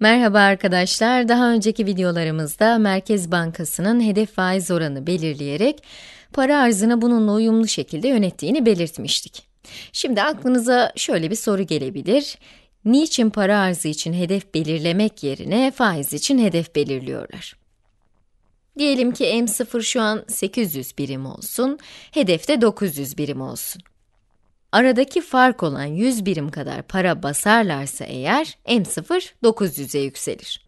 Merhaba arkadaşlar. Daha önceki videolarımızda Merkez Bankası'nın hedef faiz oranı belirleyerek para arzını bununla uyumlu şekilde yönettiğini belirtmiştik. Şimdi aklınıza şöyle bir soru gelebilir. Niçin para arzı için hedef belirlemek yerine faiz için hedef belirliyorlar? Diyelim ki M0 şu an 800 birim olsun, hedef de 900 birim olsun. Aradaki fark olan 100 birim kadar para basarlarsa eğer, m0 900'e yükselir.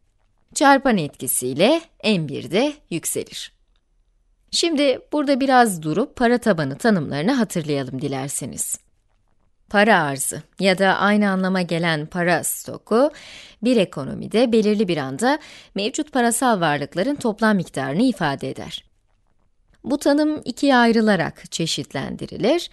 Çarpan etkisiyle m1 de yükselir. Şimdi burada biraz durup para tabanı tanımlarını hatırlayalım dilerseniz. Para arzı ya da aynı anlama gelen para stoku, bir ekonomide belirli bir anda mevcut parasal varlıkların toplam miktarını ifade eder. Bu tanım ikiye ayrılarak çeşitlendirilir.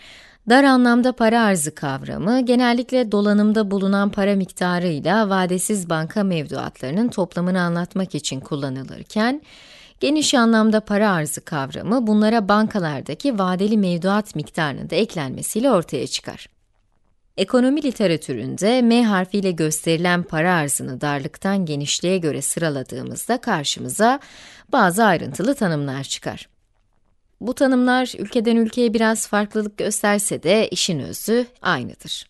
Dar anlamda para arzı kavramı, genellikle dolanımda bulunan para miktarıyla vadesiz banka mevduatlarının toplamını anlatmak için kullanılırken, geniş anlamda para arzı kavramı, bunlara bankalardaki vadeli mevduat miktarının da eklenmesiyle ortaya çıkar. Ekonomi literatüründe M harfiyle gösterilen para arzını darlıktan genişliğe göre sıraladığımızda karşımıza bazı ayrıntılı tanımlar çıkar. Bu tanımlar ülkeden ülkeye biraz farklılık gösterse de işin özü aynıdır.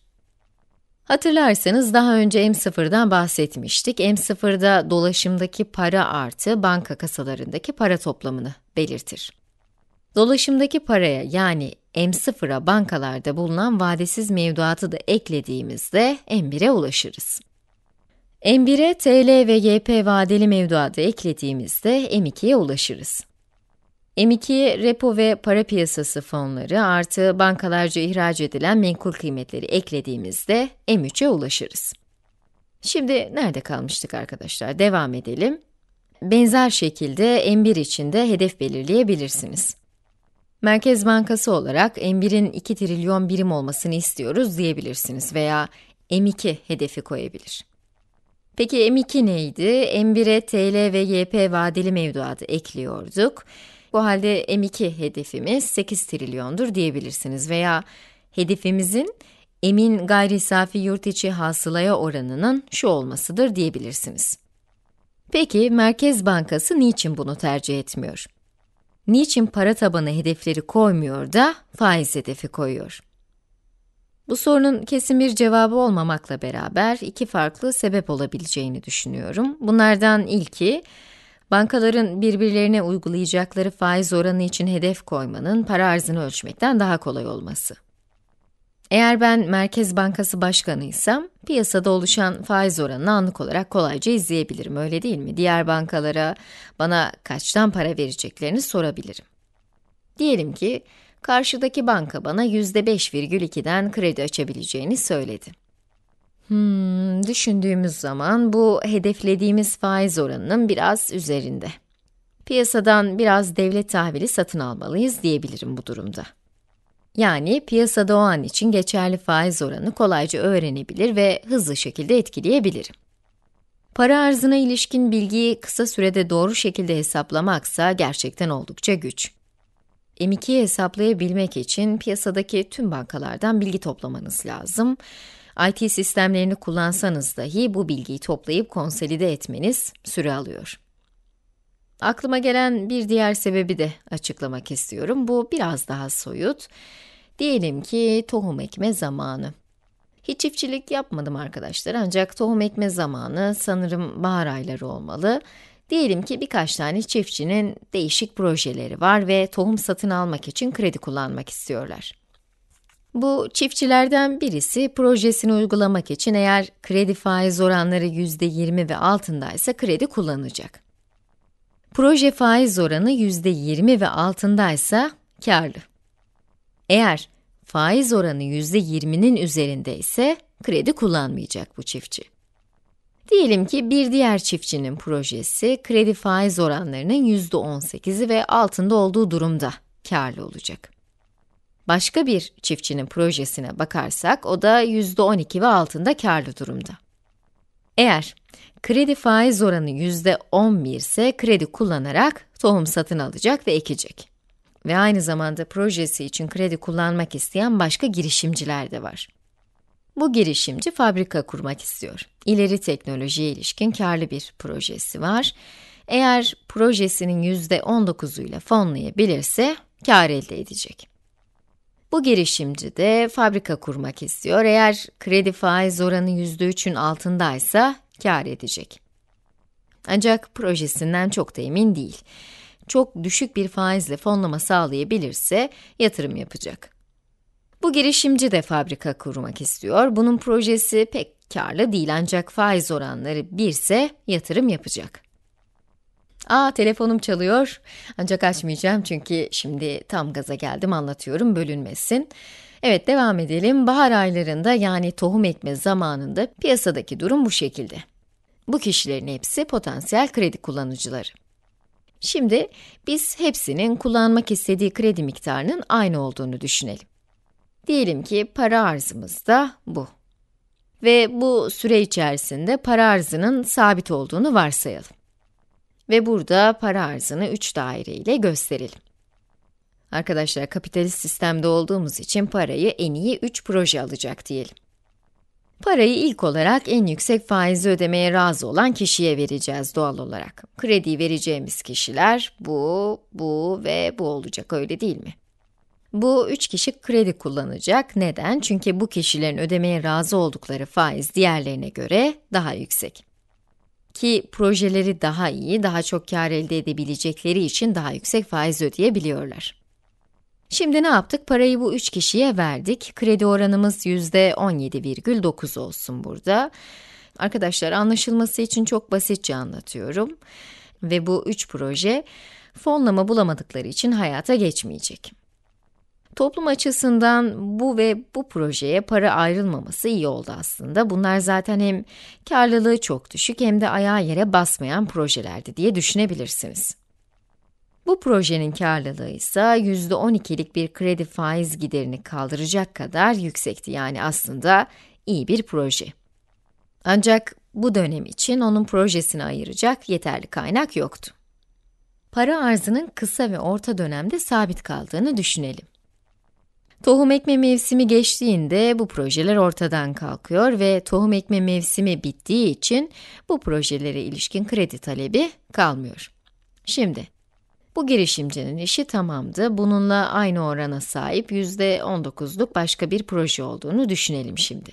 Hatırlarsanız daha önce M0'dan bahsetmiştik. M0'da dolaşımdaki para artı banka kasalarındaki para toplamını belirtir. Dolaşımdaki paraya yani M0'a bankalarda bulunan vadesiz mevduatı da eklediğimizde M1'e ulaşırız. M1'e TL ve YP vadeli mevduatı eklediğimizde M2'ye ulaşırız. M2 repo ve para piyasası fonları artı bankalarca ihraç edilen menkul kıymetleri eklediğimizde M3'e ulaşırız. Şimdi nerede kalmıştık arkadaşlar? Devam edelim. Benzer şekilde M1 için de hedef belirleyebilirsiniz. Merkez Bankası olarak M1'in 2 trilyon birim olmasını istiyoruz diyebilirsiniz veya M2 hedefi koyabilir. Peki M2 neydi? M1'e TL ve YP vadeli mevduatı ekliyorduk. Bu halde M2 hedefimiz 8 trilyondur diyebilirsiniz veya hedefimizin M'in gayri safi yurt içi hasılaya oranının şu olmasıdır diyebilirsiniz. Peki Merkez Bankası niçin bunu tercih etmiyor? Niçin para tabanı hedefleri koymuyor da faiz hedefi koyuyor? Bu sorunun kesin bir cevabı olmamakla beraber iki farklı sebep olabileceğini düşünüyorum. Bunlardan ilki, bankaların birbirlerine uygulayacakları faiz oranı için hedef koymanın para arzını ölçmekten daha kolay olması. Eğer ben Merkez Bankası Başkanıysam, piyasada oluşan faiz oranını anlık olarak kolayca izleyebilirim, öyle değil mi? Diğer bankalara bana kaçtan para vereceklerini sorabilirim. Diyelim ki, karşıdaki banka bana %5,2'den kredi açabileceğini söyledi. Hmm, düşündüğümüz zaman bu hedeflediğimiz faiz oranının biraz üzerinde. Piyasadan biraz devlet tahvili satın almalıyız diyebilirim bu durumda. Yani piyasada o an için geçerli faiz oranı kolayca öğrenebilir ve hızlı şekilde etkileyebilirim. Para arzına ilişkin bilgiyi kısa sürede doğru şekilde hesaplamaksa gerçekten oldukça güç. M2'yi hesaplayabilmek için piyasadaki tüm bankalardan bilgi toplamanız lazım IT sistemlerini kullansanız dahi bu bilgiyi toplayıp konsolide etmeniz süre alıyor. Aklıma gelen bir diğer sebebi de açıklamak istiyorum. Bu biraz daha soyut. Diyelim ki tohum ekme zamanı. Hiç çiftçilik yapmadım arkadaşlar ancak tohum ekme zamanı sanırım bahar ayları olmalı. Diyelim ki birkaç tane çiftçinin değişik projeleri var ve tohum satın almak için kredi kullanmak istiyorlar. Bu çiftçilerden birisi projesini uygulamak için eğer kredi faiz oranları %20 ve altındaysa kredi kullanacak. Proje faiz oranı %20 ve altındaysa karlı. Eğer faiz oranı %20'nin üzerinde ise kredi kullanmayacak bu çiftçi. Diyelim ki bir diğer çiftçinin projesi kredi faiz oranlarının %18'i ve altında olduğu durumda karlı olacak. Başka bir çiftçinin projesine bakarsak o da %12 ve altında karlı durumda. Eğer kredi faiz oranı %11 ise kredi kullanarak tohum satın alacak ve ekecek. Ve aynı zamanda projesi için kredi kullanmak isteyen başka girişimciler de var. Bu girişimci fabrika kurmak istiyor. İleri teknolojiye ilişkin karlı bir projesi var. Eğer projesinin %19'uyla fonlayabilirse kar elde edecek. Bu girişimci de fabrika kurmak istiyor. Eğer kredi faiz oranı %3'ün altındaysa kar edecek. Ancak projesinden çok da emin değil. Çok düşük bir faizle fonlama sağlayabilirse yatırım yapacak. Bu girişimci de fabrika kurmak istiyor. Bunun projesi pek karlı değil ancak faiz oranları 1 ise yatırım yapacak. Aa telefonum çalıyor ancak açmayacağım çünkü şimdi tam gaza geldim anlatıyorum bölünmesin. Evet devam edelim. Bahar aylarında yani tohum ekme zamanında piyasadaki durum bu şekilde. Bu kişilerin hepsi potansiyel kredi kullanıcıları. Şimdi biz hepsinin kullanmak istediği kredi miktarının aynı olduğunu düşünelim. Diyelim ki para arzımız da bu. Ve bu süre içerisinde para arzının sabit olduğunu varsayalım ve burada para arzını 3 daire ile gösterelim. Arkadaşlar kapitalist sistemde olduğumuz için parayı en iyi 3 proje alacak diyelim. Parayı ilk olarak en yüksek faizi ödemeye razı olan kişiye vereceğiz doğal olarak. Krediyi vereceğimiz kişiler bu, bu ve bu olacak öyle değil mi? Bu üç kişi kredi kullanacak. Neden? Çünkü bu kişilerin ödemeye razı oldukları faiz diğerlerine göre daha yüksek ki projeleri daha iyi, daha çok kar elde edebilecekleri için daha yüksek faiz ödeyebiliyorlar. Şimdi ne yaptık? Parayı bu 3 kişiye verdik. Kredi oranımız %17,9 olsun burada. Arkadaşlar anlaşılması için çok basitçe anlatıyorum. Ve bu 3 proje fonlama bulamadıkları için hayata geçmeyecek. Toplum açısından bu ve bu projeye para ayrılmaması iyi oldu aslında. Bunlar zaten hem karlılığı çok düşük hem de ayağa yere basmayan projelerdi diye düşünebilirsiniz. Bu projenin karlılığı ise %12'lik bir kredi faiz giderini kaldıracak kadar yüksekti. Yani aslında iyi bir proje. Ancak bu dönem için onun projesini ayıracak yeterli kaynak yoktu. Para arzının kısa ve orta dönemde sabit kaldığını düşünelim. Tohum ekme mevsimi geçtiğinde bu projeler ortadan kalkıyor ve tohum ekme mevsimi bittiği için bu projelere ilişkin kredi talebi kalmıyor. Şimdi bu girişimcinin işi tamamdı. Bununla aynı orana sahip %19'luk başka bir proje olduğunu düşünelim şimdi.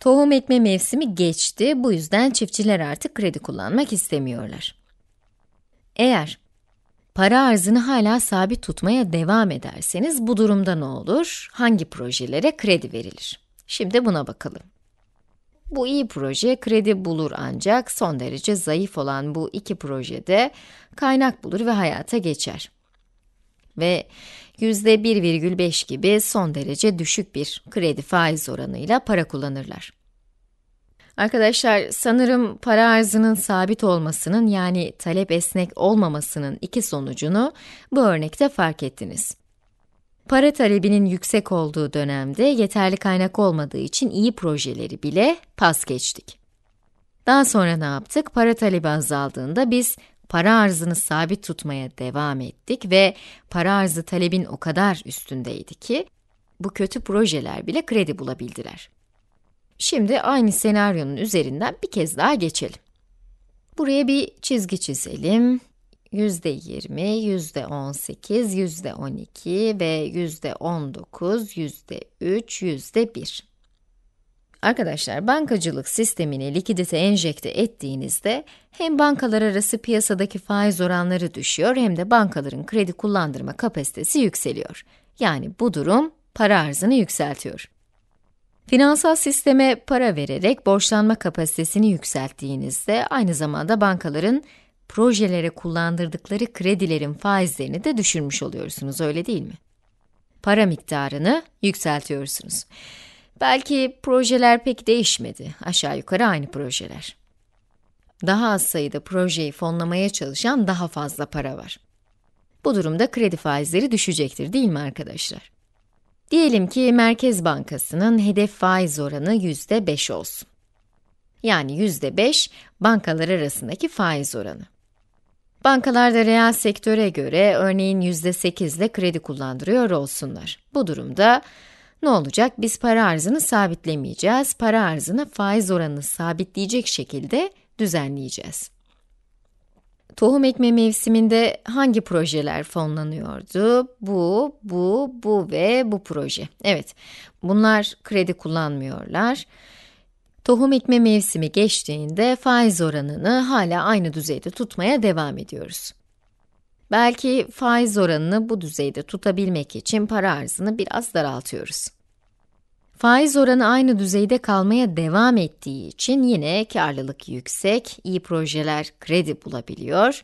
Tohum ekme mevsimi geçti. Bu yüzden çiftçiler artık kredi kullanmak istemiyorlar. Eğer para arzını hala sabit tutmaya devam ederseniz bu durumda ne olur? Hangi projelere kredi verilir? Şimdi buna bakalım. Bu iyi proje kredi bulur ancak son derece zayıf olan bu iki projede kaynak bulur ve hayata geçer. Ve %1,5 gibi son derece düşük bir kredi faiz oranıyla para kullanırlar. Arkadaşlar sanırım para arzının sabit olmasının yani talep esnek olmamasının iki sonucunu bu örnekte fark ettiniz. Para talebinin yüksek olduğu dönemde yeterli kaynak olmadığı için iyi projeleri bile pas geçtik. Daha sonra ne yaptık? Para talebi azaldığında biz para arzını sabit tutmaya devam ettik ve para arzı talebin o kadar üstündeydi ki bu kötü projeler bile kredi bulabildiler. Şimdi aynı senaryonun üzerinden bir kez daha geçelim. Buraya bir çizgi çizelim. %20, %18, %12 ve %19, %3, %1. Arkadaşlar, bankacılık sistemini likidite enjekte ettiğinizde hem bankalar arası piyasadaki faiz oranları düşüyor hem de bankaların kredi kullandırma kapasitesi yükseliyor. Yani bu durum para arzını yükseltiyor. Finansal sisteme para vererek borçlanma kapasitesini yükselttiğinizde aynı zamanda bankaların projelere kullandırdıkları kredilerin faizlerini de düşürmüş oluyorsunuz, öyle değil mi? Para miktarını yükseltiyorsunuz. Belki projeler pek değişmedi, aşağı yukarı aynı projeler. Daha az sayıda projeyi fonlamaya çalışan daha fazla para var. Bu durumda kredi faizleri düşecektir değil mi arkadaşlar? Diyelim ki Merkez Bankası'nın hedef faiz oranı yüzde beş olsun. Yani yüzde beş bankalar arasındaki faiz oranı. Bankalarda reel sektöre göre örneğin yüzde sekizle kredi kullandırıyor olsunlar. Bu durumda ne olacak? Biz para arzını sabitlemeyeceğiz, para arzını faiz oranını sabitleyecek şekilde düzenleyeceğiz. Tohum ekme mevsiminde hangi projeler fonlanıyordu? Bu, bu, bu ve bu proje. Evet, bunlar kredi kullanmıyorlar. Tohum ekme mevsimi geçtiğinde faiz oranını hala aynı düzeyde tutmaya devam ediyoruz. Belki faiz oranını bu düzeyde tutabilmek için para arzını biraz daraltıyoruz. Faiz oranı aynı düzeyde kalmaya devam ettiği için yine karlılık yüksek, iyi projeler kredi bulabiliyor.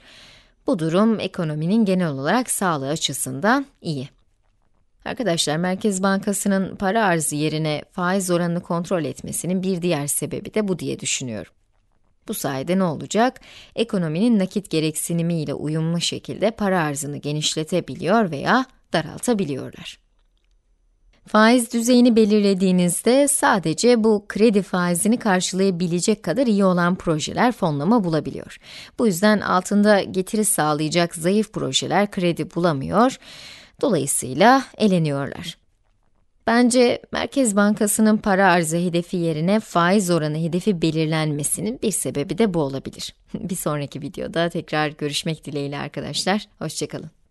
Bu durum ekonominin genel olarak sağlığı açısından iyi. Arkadaşlar Merkez Bankası'nın para arzı yerine faiz oranını kontrol etmesinin bir diğer sebebi de bu diye düşünüyorum. Bu sayede ne olacak? Ekonominin nakit gereksinimiyle uyumlu şekilde para arzını genişletebiliyor veya daraltabiliyorlar. Faiz düzeyini belirlediğinizde sadece bu kredi faizini karşılayabilecek kadar iyi olan projeler fonlama bulabiliyor. Bu yüzden altında getiri sağlayacak zayıf projeler kredi bulamıyor. Dolayısıyla eleniyorlar. Bence Merkez Bankası'nın para arzı hedefi yerine faiz oranı hedefi belirlenmesinin bir sebebi de bu olabilir. Bir sonraki videoda tekrar görüşmek dileğiyle arkadaşlar. Hoşçakalın.